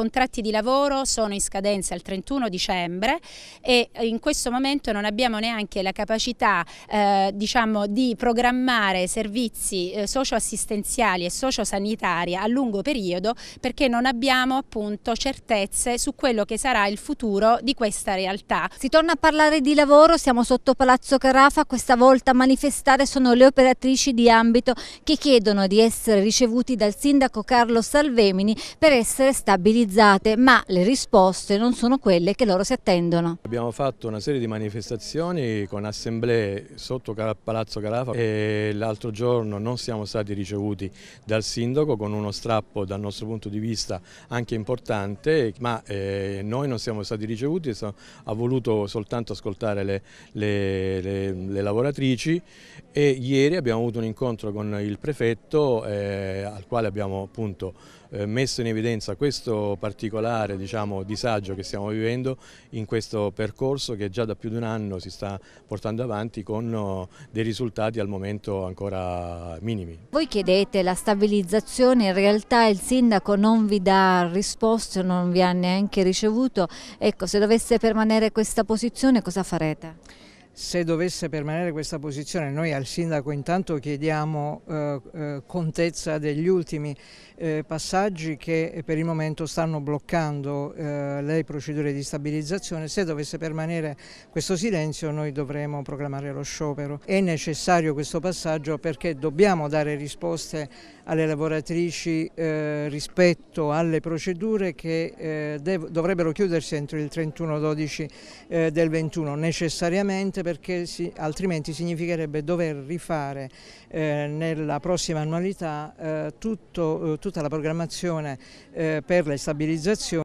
contratti di lavoro sono in scadenza il 31 dicembre e in questo momento non abbiamo neanche la capacità eh, diciamo, di programmare servizi eh, socioassistenziali e sociosanitari a lungo periodo perché non abbiamo appunto certezze su quello che sarà il futuro di questa realtà. Si torna a parlare di lavoro, siamo sotto Palazzo Carafa, questa volta a manifestare sono le operatrici di ambito che chiedono di essere ricevuti dal sindaco Carlo Salvemini per essere stabilizzati realizzate, ma le risposte non sono quelle che loro si attendono. Abbiamo fatto una serie di manifestazioni con assemblee sotto Palazzo Carafa e l'altro giorno non siamo stati ricevuti dal sindaco con uno strappo dal nostro punto di vista anche importante, ma eh, noi non siamo stati ricevuti, ha voluto soltanto ascoltare le, le, le, le lavoratrici e ieri abbiamo avuto un incontro con il prefetto eh, quale abbiamo appunto eh, messo in evidenza questo particolare diciamo, disagio che stiamo vivendo in questo percorso che già da più di un anno si sta portando avanti con oh, dei risultati al momento ancora minimi. Voi chiedete la stabilizzazione, in realtà il sindaco non vi dà risposte, non vi ha neanche ricevuto, ecco se dovesse permanere questa posizione cosa farete? se dovesse permanere questa posizione, noi al sindaco intanto chiediamo eh, eh, contezza degli ultimi eh, passaggi che per il momento stanno bloccando eh, le procedure di stabilizzazione, se dovesse permanere questo silenzio noi dovremo proclamare lo sciopero. È necessario questo passaggio perché dobbiamo dare risposte alle lavoratrici eh, rispetto alle procedure che dovrebbero chiudersi entro il 31-12 del 21, necessariamente perché si, altrimenti significherebbe dover rifare eh, nella prossima annualità eh, tutto, eh, tutta la programmazione eh, per le stabilizzazioni